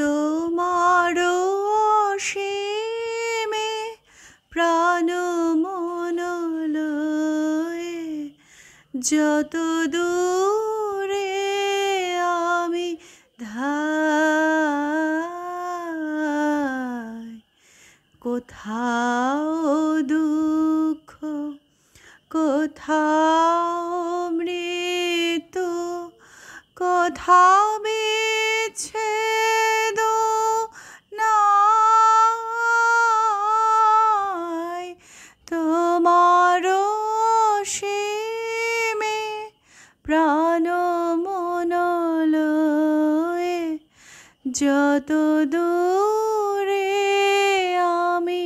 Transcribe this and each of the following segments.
তোমার অসীমে প্রাণ মন যত দূরে আমি ধাই কোথাও দুঃখ কোথাও মৃত্যু কোথাও তোমার সীমে প্রাণ মনলয়ে যত দূরে আমি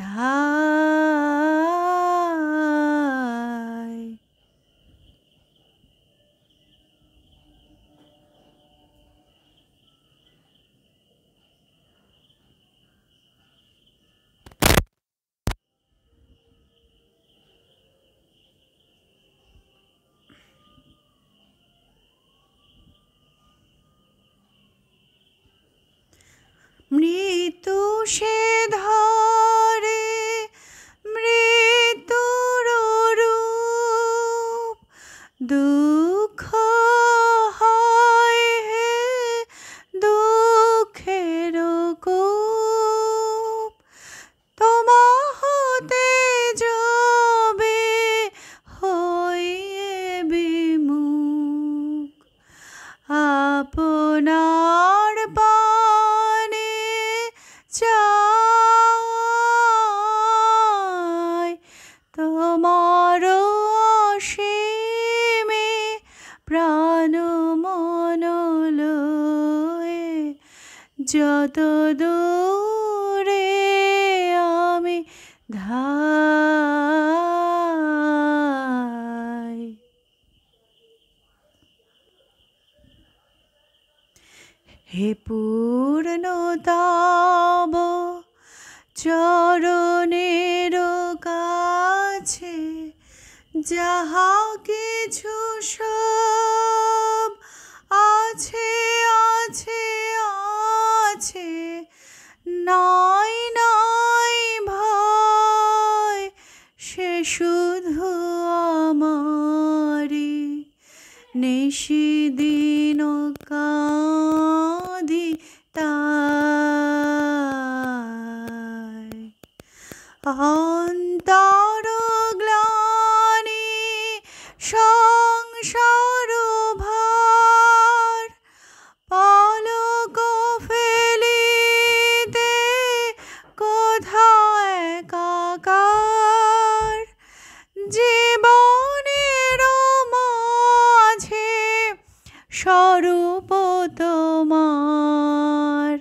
ধা মৃত্যু সে ধর যত দূরে আমি ধাই হে পূর্ণতাব চরণের কাছে যাহাকে निशी दिनों का अधिकार স্বরূপ তোমার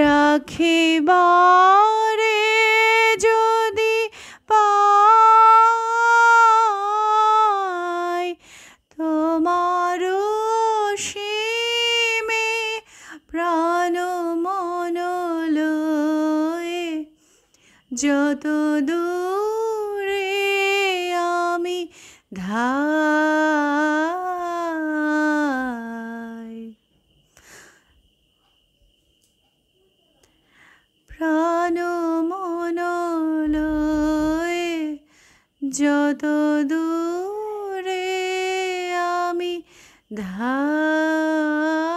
রাখিবারে যদি পাই তোমার সীমে প্রাণ মন যত দূরে আমি ধা যত দূরে আমি ধা